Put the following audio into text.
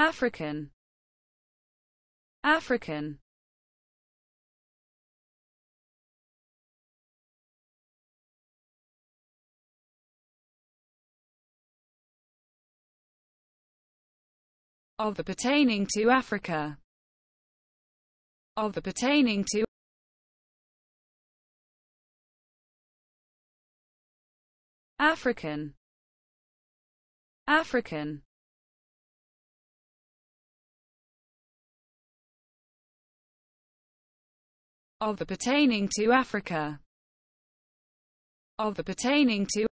African African of the pertaining to Africa of the pertaining to African African of the pertaining to Africa of the pertaining to